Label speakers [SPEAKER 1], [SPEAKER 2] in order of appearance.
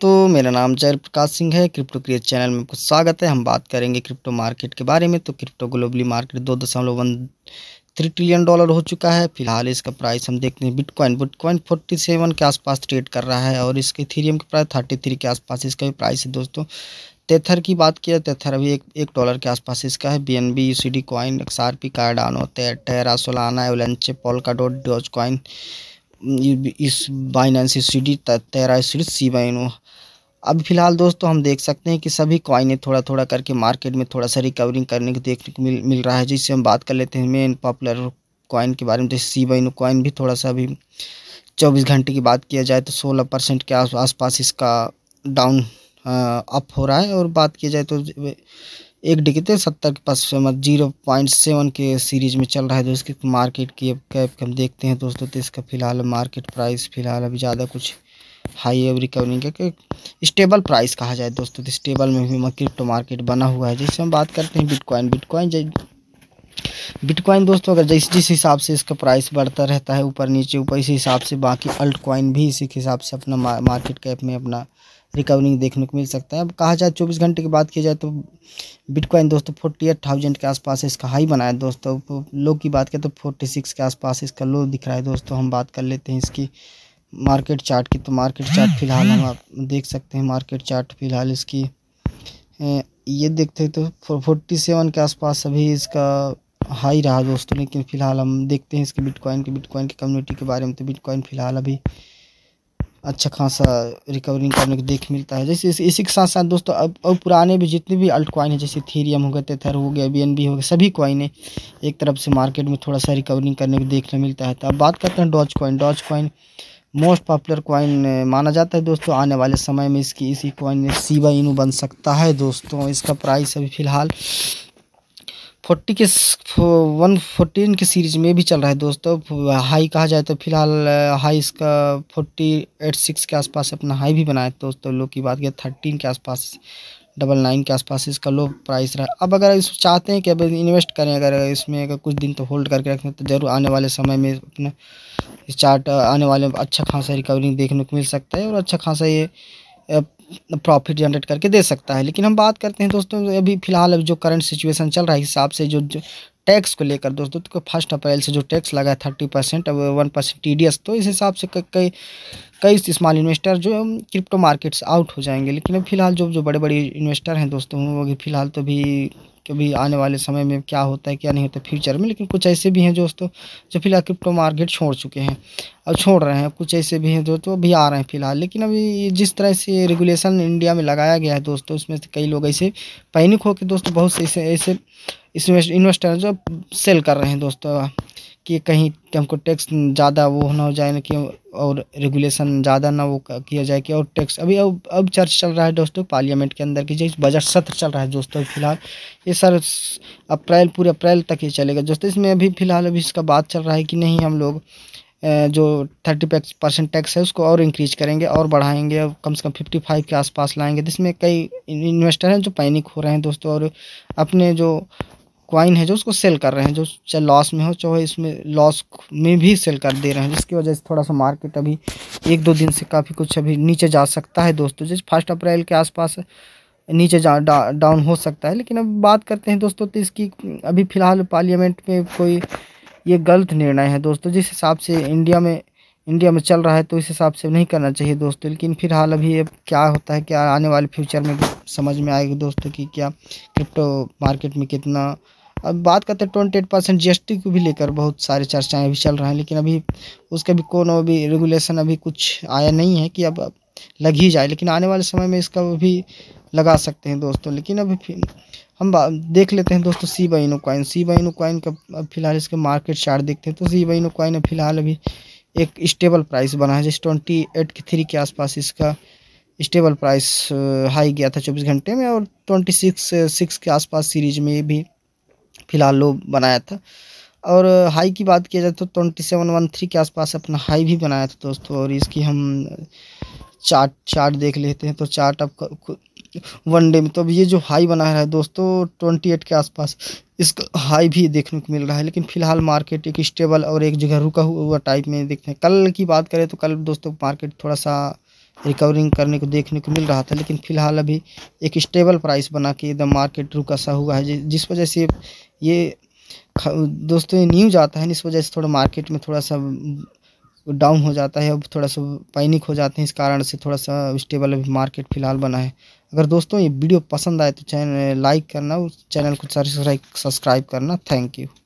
[SPEAKER 1] तो मेरा नाम जय प्रकाश सिंह है क्रिप्टो क्रिएट चैनल में आपका स्वागत है हम बात करेंगे क्रिप्टो मार्केट के बारे में तो क्रिप्टो ग्लोबली मार्केट दो दशमलव वन थ्री ट्रिलियन डॉलर हो चुका है फिलहाल इसका प्राइस हम देखते हैं बिटकॉइन बिटकॉइन फोर्टी सेवन के आसपास ट्रेड कर रहा है और इसके थीरियम का प्राइस थर्टी थ्री के आसपास इसका भी प्राइस है दोस्तों तेथर की बात किया तेथर अभी एक एक डॉलर के आसपास इसका है B N B U C D coin X R P Cardano Terra Solana Avalanche Polkadot Dogecoin इस Binance CD Terra series C बाइनो अब फिलहाल दोस्तों हम देख सकते हैं कि सभी कॉइनें थोड़ा थोड़ा करके मार्केट में थोड़ा सा रिकवरिंग करने को देखने को मिल मिल रहा है जिससे हम बात कर लेते हैं मेन पॉपुलर कॉइन के बारे में जैसे सी बाइनो कॉइन भी थोड़ा सा अभी चौबीस घंटे की बात किया जाए तो सोलह परसेंट के पास इसका डाउन अप हो रहा है और बात किया जाए तो एक डिगते सत्तर के पास फेमस जीरो पॉइंट सेवन के सीरीज में चल रहा है दोस्तों इसकी मार्केट की अब कैप हम देखते हैं दोस्तों तो इसका फिलहाल मार्केट प्राइस फिलहाल अभी ज़्यादा कुछ हाई है रिकवरिंग का स्टेबल प्राइस कहा जाए दोस्तों तो स्टेबल में भी क्रिप्टो मार्केट बना हुआ है जैसे हम बात करते हैं बिटकॉइन बिटकॉइन बिटकॉइन दोस्तों अगर जिस जिस हिसाब से इसका प्राइस बढ़ता रहता है ऊपर नीचे ऊपर इसी हिसाब से बाकी अल्ट कॉइन भी इसी के हिसाब से अपना मार्केट कैप में अपना रिकवरिंग देखने को मिल सकता है अब कहा जाए चौबीस घंटे की बात की जाए तो बिटकॉइन दोस्तों फोर्टी एट थाउजेंड के आसपास इसका हाई बना है दोस्तों लो की बात करें तो फोर्टी सिक्स के आसपास इसका लो दिख रहा है दोस्तों हम बात कर लेते हैं इसकी मार्केट चार्ट की तो मार्केट चार्ट फिलहाल हम आप देख सकते हैं मार्केट चार्ट फिलहाल इसकी ये देखते हैं तो फोर्टी सेवन के आसपास अभी इसका हाई रहा दोस्तों लेकिन फ़िलहाल हम देखते हैं इसके बिटकॉइन के बिटकॉइन की कम्युनिटी के बारे में तो बिटकॉइन फ़िलहाल अभी अच्छा खासा रिकवरिंग करने को देख मिलता है जैसे इसी के साथ साथ दोस्तों अब और पुराने भी जितने भी अल्ट क्वाइन है जैसे थीरियम हो गया तेथर हो गया बी हो गया सभी है एक तरफ से मार्केट में थोड़ा सा रिकवरिंग करने को देखने मिलता है तो अब बात करते हैं Dogecoin Dogecoin most popular coin माना जाता है दोस्तों आने वाले समय में इसकी इसी कॉइन सीवा इनू बन सकता है दोस्तों इसका प्राइस अभी फ़िलहाल फोर्टी के वन फोर्टीन की सीरीज में भी चल रहा है दोस्तों हाई कहा जाए तो फिलहाल हाई इसका फोर्टी एट सिक्स के आसपास अपना हाई भी बनाया दोस्तों तो लो की बात किया थर्टीन के आसपास डबल नाइन के आसपास इसका लो प्राइस रहा अब अगर इस चाहते हैं कि अब इन्वेस्ट करें अगर इसमें अगर कुछ दिन तो होल्ड करके रखें तो ज़रूर आने वाले समय में अपना चार्ट आने वाले अच्छा खासा रिकवरी देखने को मिल सकता है और अच्छा खासा ये प्रॉफिट जनरेट करके दे सकता है लेकिन हम बात करते हैं दोस्तों अभी फिलहाल अभी जो करंट सिचुएशन चल रहा है हिसाब से जो, जो टैक्स को लेकर दोस्तों तो फर्स्ट अप्रैल से जो टैक्स लगा है थर्टी परसेंट अब वन परसेंट टी तो इस हिसाब से कई कई स्मॉल इन्वेस्टर जो क्रिप्टो मार्केट से आउट हो जाएंगे लेकिन अब फिलहाल जो जो बड़े बड़े इन्वेस्टर हैं दोस्तों वो फिलहाल तो भी कि अभी आने वाले समय में क्या होता है क्या नहीं होता फ्यूचर में लेकिन कुछ ऐसे भी हैं दोस्तों जो फिलहाल क्रिप्टो मार्केट छोड़ चुके हैं अब छोड़ रहे हैं कुछ ऐसे भी हैं जो तो अभी आ रहे हैं फिलहाल लेकिन अभी जिस तरह से रेगुलेशन इंडिया में लगाया गया है दोस्तों उसमें से कई लोग ऐसे पैनिक होकर दोस्तों बहुत से ऐसे ऐसे इन्वेस्टर जो सेल कर रहे हैं दोस्तों कि कहीं कि हमको टैक्स ज़्यादा वो ना हो जाए ना कि और रेगुलेशन ज़्यादा ना वो किया जाए कि और टैक्स अभी अब अब चर्च चल रहा है दोस्तों पार्लियामेंट के अंदर कि जो बजट सत्र चल रहा है दोस्तों फिलहाल ये सर अप्रैल पूरे अप्रैल तक ही चलेगा दोस्तों इसमें अभी फिलहाल अभी इसका बात चल रहा है कि नहीं हम लोग जो थर्टी परसेंट टैक्स है उसको और इंक्रीज करेंगे और बढ़ाएंगे और कम से कम फिफ्टी फाइव के आसपास लाएंगे जिसमें कई इन्वेस्टर हैं जो पैनिक हो रहे हैं दोस्तों और अपने जो क्वाइन है जो उसको सेल कर रहे हैं जो चाहे लॉस में हो चाहे इसमें लॉस में भी सेल कर दे रहे हैं जिसकी वजह से थोड़ा सा मार्केट अभी एक दो दिन से काफ़ी कुछ अभी नीचे जा सकता है दोस्तों जैसे फर्स्ट अप्रैल के आसपास नीचे जा डा, डाउन हो सकता है लेकिन अब बात करते हैं दोस्तों तो इसकी अभी फ़िलहाल पार्लियामेंट में कोई ये गलत निर्णय है दोस्तों जिस हिसाब से इंडिया में इंडिया में चल रहा है तो इस हिसाब से नहीं करना चाहिए दोस्तों लेकिन फिलहाल अभी ये क्या होता है क्या आने वाले फ्यूचर में समझ में आएगी दोस्तों कि क्या क्रिप्टो मार्केट में कितना अब बात करते हैं twenty eight percent G S T को भी लेकर बहुत सारी चर्चाएं भी चल रही हैं लेकिन अभी उसका भी कोनो अभी रेगुलेशन अभी कुछ आया नहीं है कि अब लग ही जाए लेकिन आने वाले समय में इसका भी लगा सकते हैं दोस्तों लेकिन अभी हम देख लेते हैं दोस्तों सी बाइनो कॉइन सी बाइनो कॉइन का अब फिलहाल इसके मार्केट चार्ट देखते हैं तो सी नो कॉइन फिलहाल अभी एक स्टेबल प्राइस बना है जैसे ट्वेंटी एट के थ्री के आसपास इसका स्टेबल प्राइस हाई गया था चौबीस घंटे में और ट्वेंटी सिक्स सिक्स के आसपास सीरीज में ये भी फ़िलहाल लो बनाया था और हाई की बात किया जाए तो ट्वेंटी सेवन वन थ्री के आसपास अपना हाई भी बनाया था दोस्तों और इसकी हम चार्ट चार्ट देख लेते हैं तो चार्ट अब वन डे में तो अब ये जो हाई बना रहा है दोस्तों ट्वेंटी एट के आसपास इसका हाई भी देखने को मिल रहा है लेकिन फिलहाल मार्केट एक स्टेबल और एक जगह रुका हुआ टाइप में देखते हैं कल की बात करें तो कल दोस्तों मार्केट थोड़ा सा रिकवरिंग करने को देखने को मिल रहा था लेकिन फिलहाल अभी एक स्टेबल प्राइस बना के एकदम मार्केट रुकसा हुआ है जिस वजह से ये दोस्तों ये न्यूज आता है इस वजह से थोड़ा मार्केट में थोड़ा सा डाउन हो जाता है अब थोड़ा सा पैनिक हो जाते हैं इस कारण से थोड़ा सा स्टेबल अभी मार्केट फिलहाल बना है अगर दोस्तों ये वीडियो पसंद आए तो चैनल लाइक करना और चैनल को सब्सक्राइब करना थैंक यू